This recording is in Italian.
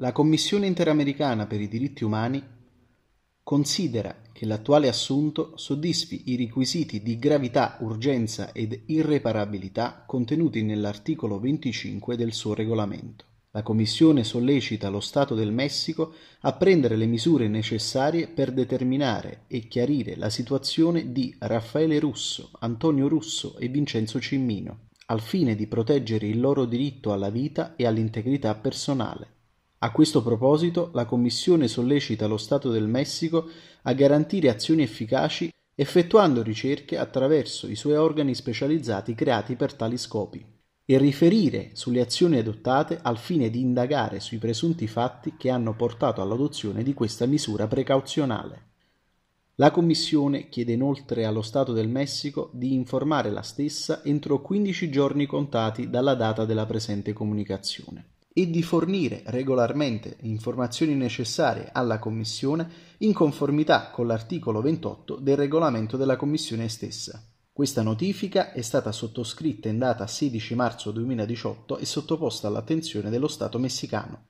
La Commissione interamericana per i diritti umani considera che l'attuale assunto soddisfi i requisiti di gravità, urgenza ed irreparabilità contenuti nell'articolo 25 del suo regolamento. La Commissione sollecita lo Stato del Messico a prendere le misure necessarie per determinare e chiarire la situazione di Raffaele Russo, Antonio Russo e Vincenzo Cimmino, al fine di proteggere il loro diritto alla vita e all'integrità personale. A questo proposito la Commissione sollecita lo Stato del Messico a garantire azioni efficaci effettuando ricerche attraverso i suoi organi specializzati creati per tali scopi e riferire sulle azioni adottate al fine di indagare sui presunti fatti che hanno portato all'adozione di questa misura precauzionale. La Commissione chiede inoltre allo Stato del Messico di informare la stessa entro 15 giorni contati dalla data della presente comunicazione e di fornire regolarmente le informazioni necessarie alla Commissione in conformità con l'articolo 28 del regolamento della Commissione stessa. Questa notifica è stata sottoscritta in data 16 marzo 2018 e sottoposta all'attenzione dello Stato messicano.